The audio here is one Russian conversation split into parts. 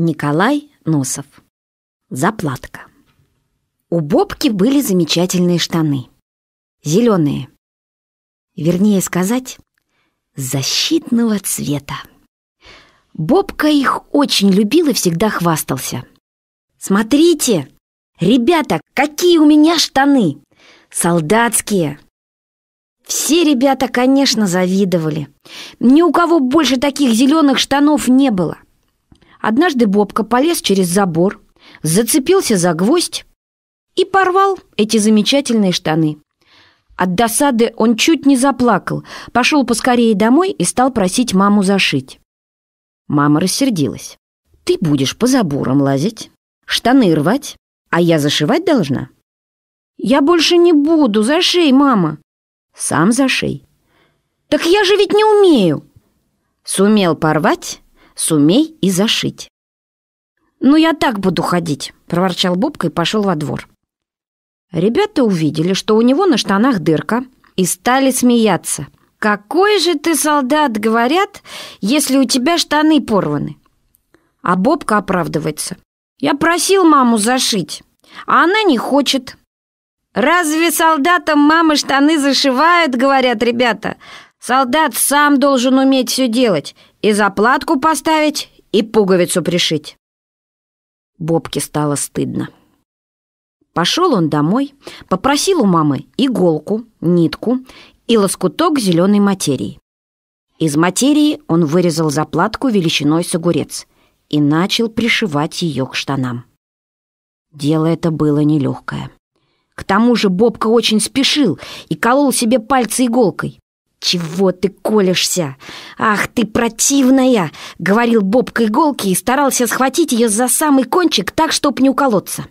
Николай Носов. Заплатка. У Бобки были замечательные штаны. Зеленые. Вернее сказать, защитного цвета. Бобка их очень любил и всегда хвастался. «Смотрите, ребята, какие у меня штаны! Солдатские!» Все ребята, конечно, завидовали. Ни у кого больше таких зеленых штанов не было – Однажды Бобка полез через забор, зацепился за гвоздь и порвал эти замечательные штаны. От досады он чуть не заплакал, пошел поскорее домой и стал просить маму зашить. Мама рассердилась. «Ты будешь по заборам лазить, штаны рвать, а я зашивать должна?» «Я больше не буду, зашей, мама!» «Сам зашей». «Так я же ведь не умею!» «Сумел порвать, Сумей и зашить. «Ну, я так буду ходить», – проворчал Бобка и пошел во двор. Ребята увидели, что у него на штанах дырка, и стали смеяться. «Какой же ты солдат, говорят, если у тебя штаны порваны?» А Бобка оправдывается. «Я просил маму зашить, а она не хочет». «Разве солдатам мамы штаны зашивают?» — говорят ребята. Солдат сам должен уметь все делать. И заплатку поставить, и пуговицу пришить. Бобке стало стыдно. Пошел он домой, попросил у мамы иголку, нитку и лоскуток зеленой материи. Из материи он вырезал заплатку величиной с огурец и начал пришивать ее к штанам. Дело это было нелегкое. К тому же Бобка очень спешил и колол себе пальцы иголкой. «Чего ты колешься? Ах, ты противная!» — говорил Бобка иголки и старался схватить ее за самый кончик так, чтоб не уколоться.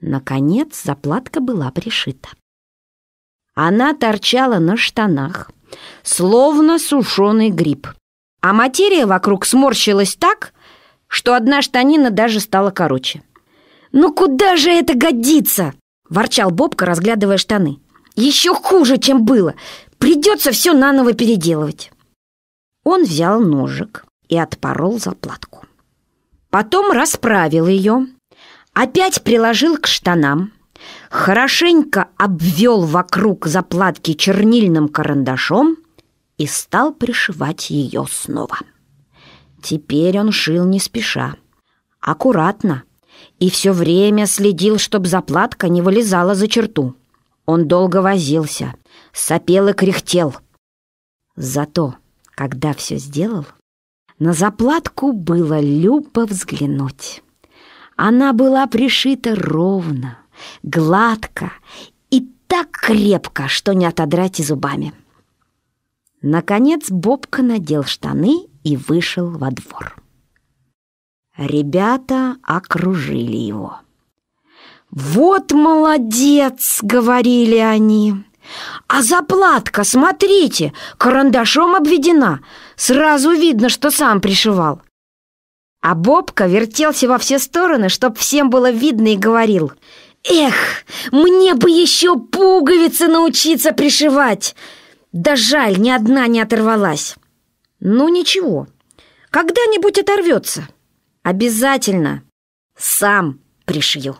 Наконец заплатка была пришита. Она торчала на штанах, словно сушеный гриб, а материя вокруг сморщилась так, что одна штанина даже стала короче. «Ну куда же это годится?» – ворчал Бобка, разглядывая штаны. «Еще хуже, чем было! Придется все наново переделывать. Он взял ножик и отпорол заплатку. Потом расправил ее, опять приложил к штанам, хорошенько обвел вокруг заплатки чернильным карандашом и стал пришивать ее снова. Теперь он шил не спеша, аккуратно, и все время следил, чтобы заплатка не вылезала за черту. Он долго возился, сопел и кряхтел. Зато, когда все сделал, на заплатку было любо взглянуть. Она была пришита ровно, гладко и так крепко, что не отодрать и зубами. Наконец Бобка надел штаны и вышел во двор. Ребята окружили его. «Вот молодец!» — говорили они. «А заплатка, смотрите, карандашом обведена. Сразу видно, что сам пришивал». А Бобка вертелся во все стороны, чтоб всем было видно и говорил. «Эх, мне бы еще пуговицы научиться пришивать!» Да жаль, ни одна не оторвалась. Ну ничего, когда-нибудь оторвется. Обязательно сам пришью.